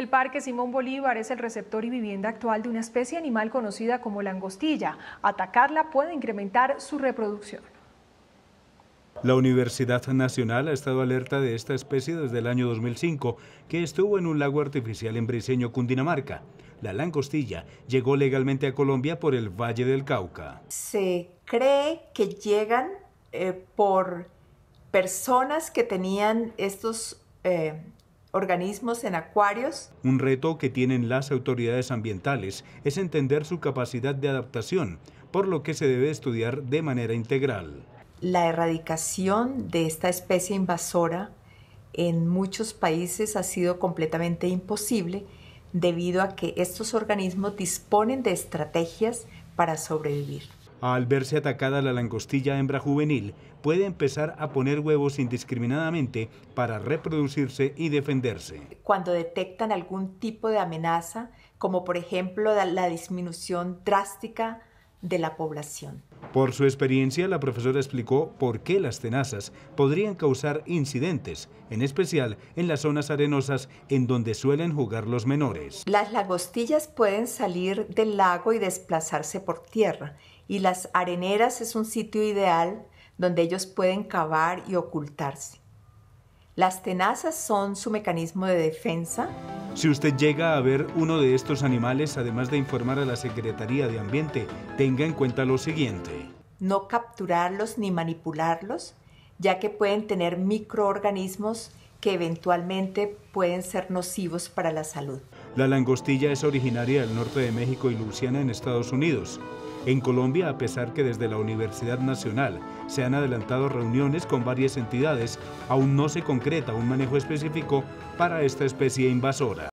El Parque Simón Bolívar es el receptor y vivienda actual de una especie animal conocida como langostilla. Atacarla puede incrementar su reproducción. La Universidad Nacional ha estado alerta de esta especie desde el año 2005, que estuvo en un lago artificial en Briseño, Cundinamarca. La langostilla llegó legalmente a Colombia por el Valle del Cauca. Se cree que llegan eh, por personas que tenían estos eh, organismos en acuarios. Un reto que tienen las autoridades ambientales es entender su capacidad de adaptación, por lo que se debe estudiar de manera integral. La erradicación de esta especie invasora en muchos países ha sido completamente imposible debido a que estos organismos disponen de estrategias para sobrevivir. Al verse atacada la langostilla hembra juvenil, puede empezar a poner huevos indiscriminadamente para reproducirse y defenderse. Cuando detectan algún tipo de amenaza, como por ejemplo la disminución drástica de la población. Por su experiencia, la profesora explicó por qué las tenazas podrían causar incidentes, en especial en las zonas arenosas en donde suelen jugar los menores. Las langostillas pueden salir del lago y desplazarse por tierra y las areneras es un sitio ideal donde ellos pueden cavar y ocultarse. Las tenazas son su mecanismo de defensa. Si usted llega a ver uno de estos animales, además de informar a la Secretaría de Ambiente, tenga en cuenta lo siguiente. No capturarlos ni manipularlos, ya que pueden tener microorganismos que eventualmente pueden ser nocivos para la salud. La langostilla es originaria del norte de México y Luisiana en Estados Unidos. En Colombia, a pesar que desde la Universidad Nacional se han adelantado reuniones con varias entidades, aún no se concreta un manejo específico para esta especie invasora.